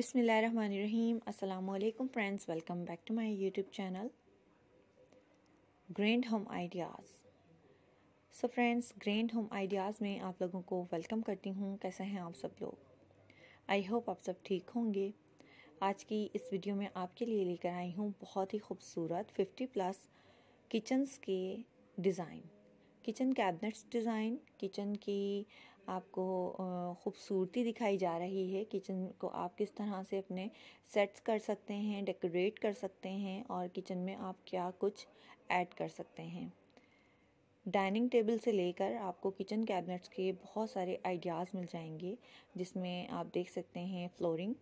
बिसमीम् अल्लाम friends welcome back to my YouTube channel grand home ideas so friends grand home ideas में आप लोगों को वेलकम करती हूँ कैसे हैं आप सब लोग आई होप आप सब ठीक होंगे आज की इस वीडियो में आपके लिए लेकर आई हूँ बहुत ही खूबसूरत 50 प्लस किचन्स के design kitchen cabinets design kitchen की आपको ख़ूबसूरती दिखाई जा रही है किचन को आप किस तरह से अपने सेट्स कर सकते हैं डेकोरेट कर सकते हैं और किचन में आप क्या कुछ ऐड कर सकते हैं डाइनिंग टेबल से लेकर आपको किचन कैबिनेट्स के बहुत सारे आइडियाज़ मिल जाएंगे जिसमें आप देख सकते हैं फ्लोरिंग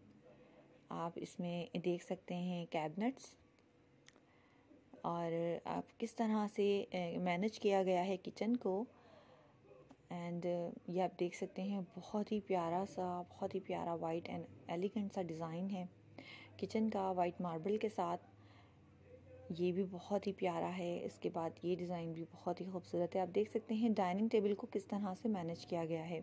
आप इसमें देख सकते हैं कैबिनेट्स और आप किस तरह से मैनेज किया गया है किचन को एंड uh, ये आप देख सकते हैं बहुत ही प्यारा सा बहुत ही प्यारा वाइट एंड एलिगेंट सा डिज़ाइन है किचन का वाइट मार्बल के साथ ये भी बहुत ही प्यारा है इसके बाद ये डिज़ाइन भी बहुत ही खूबसूरत है आप देख सकते हैं डाइनिंग टेबल को किस तरह से मैनेज किया गया है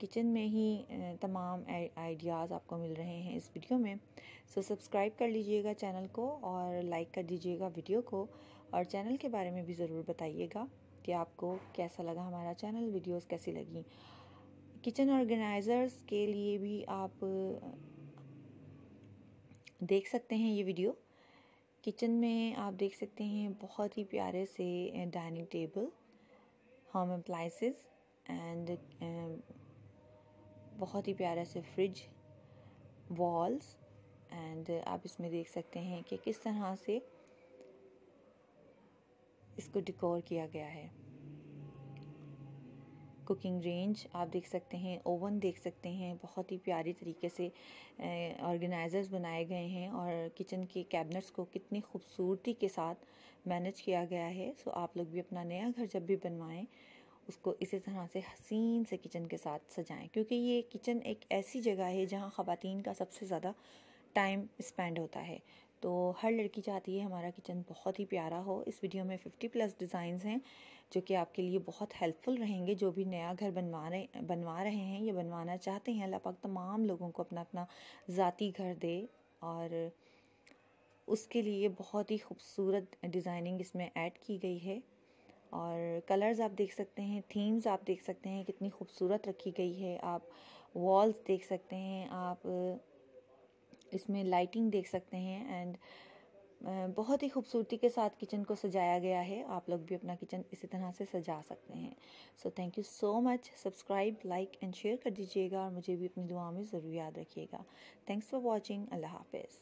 किचन में ही तमाम आइडियाज़ आपको मिल रहे हैं इस वीडियो में सो सब्सक्राइब कर लीजिएगा चैनल को और लाइक कर दीजिएगा वीडियो को और चैनल के बारे में भी ज़रूर बताइएगा कि आपको कैसा लगा हमारा चैनल वीडियोस कैसी लगी किचन ऑर्गेनाइज़र्स के लिए भी आप देख सकते हैं ये वीडियो किचन में आप देख सकते हैं बहुत ही प्यारे से dining table home appliances and बहुत ही प्यारा से फ्रिज वॉल्स एंड आप इसमें देख सकते हैं कि किस तरह से इसको डिकोर किया गया है कुकिंग रेंज आप देख सकते हैं ओवन देख सकते हैं बहुत ही प्यारी तरीके से ऑर्गेनाइज़र्स बनाए गए हैं और किचन के कैबिनेट्स को कितनी खूबसूरती के साथ मैनेज किया गया है सो आप लोग भी अपना नया घर जब भी बनवाएं उसको इसी तरह से हसीन से किचन के साथ सजाएं क्योंकि ये किचन एक ऐसी जगह है जहाँ ख़वातीन का सबसे ज़्यादा टाइम स्पेंड होता है तो हर लड़की चाहती है हमारा किचन बहुत ही प्यारा हो इस वीडियो में 50 प्लस डिज़ाइंस हैं जो कि आपके लिए बहुत हेल्पफुल रहेंगे जो भी नया घर बनवा रहे बनवा रहे हैं या बनवाना चाहते हैं अल्लाह पाक तमाम लोगों को अपना अपना ज़ाती घर दे और उसके लिए बहुत ही खूबसूरत डिज़ाइनिंग इसमें ऐड की गई है और कलर्स आप देख सकते हैं थीम्स आप देख सकते हैं कितनी खूबसूरत रखी गई है आप वॉल्स देख सकते हैं आप इसमें लाइटिंग देख सकते हैं एंड बहुत ही खूबसूरती के साथ किचन को सजाया गया है आप लोग भी अपना किचन इसी तरह से सजा सकते हैं so thank you so much subscribe like and share कर दीजिएगा और मुझे भी अपनी दुआ में ज़रूर याद रखिएगा थैंक्स फॉर वॉचिंग अल्लाह हाफिज़